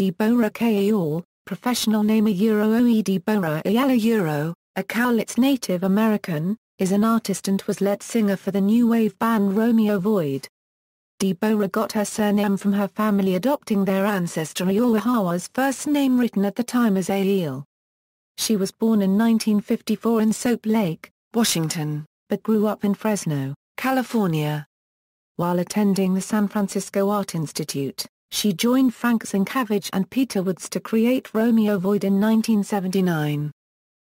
Deborah Kayal, professional name a Euro OE Deborah Ayala Euro, a Cowlitz Native American, is an artist and was lead singer for the new wave band Romeo Void. Deborah got her surname from her family adopting their ancestor Oahawa's first name written at the time as Aiel. She was born in 1954 in Soap Lake, Washington, but grew up in Fresno, California. While attending the San Francisco Art Institute, she joined Frank Sienkiewicz and Peter Woods to create Romeo Void in 1979.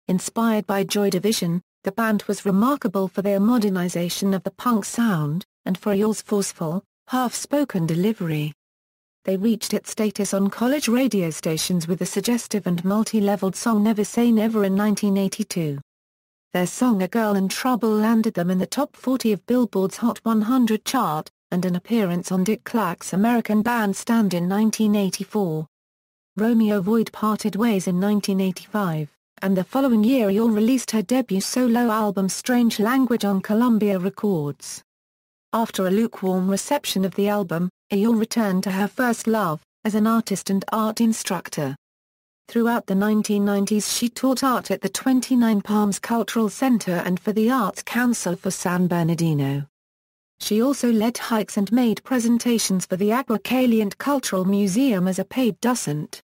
Inspired by Joy Division, the band was remarkable for their modernization of the punk sound, and for Eeyure's forceful, half-spoken delivery. They reached its status on college radio stations with the suggestive and multi-leveled song Never Say Never in 1982. Their song A Girl in Trouble landed them in the top 40 of Billboard's Hot 100 chart, and an appearance on Dick Clark's American Bandstand in 1984. Romeo Void parted ways in 1985, and the following year Yule released her debut solo album Strange Language on Columbia Records. After a lukewarm reception of the album, Ayul returned to her first love, as an artist and art instructor. Throughout the 1990s she taught art at the 29 Palms Cultural Center and for the Arts Council for San Bernardino. She also led hikes and made presentations for the Aguacaliente Cultural Museum as a paid docent.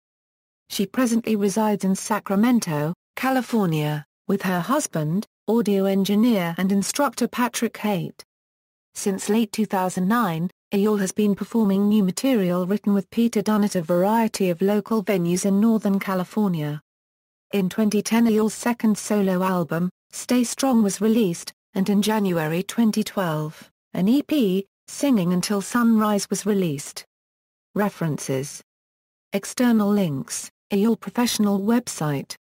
She presently resides in Sacramento, California, with her husband, audio engineer and instructor Patrick Haight. Since late 2009, Ayol has been performing new material written with Peter Dunn at a variety of local venues in Northern California. In 2010 Ayol's second solo album, Stay Strong was released, and in January 2012, an EP, Singing Until Sunrise was released. References. External links, AYOL professional website.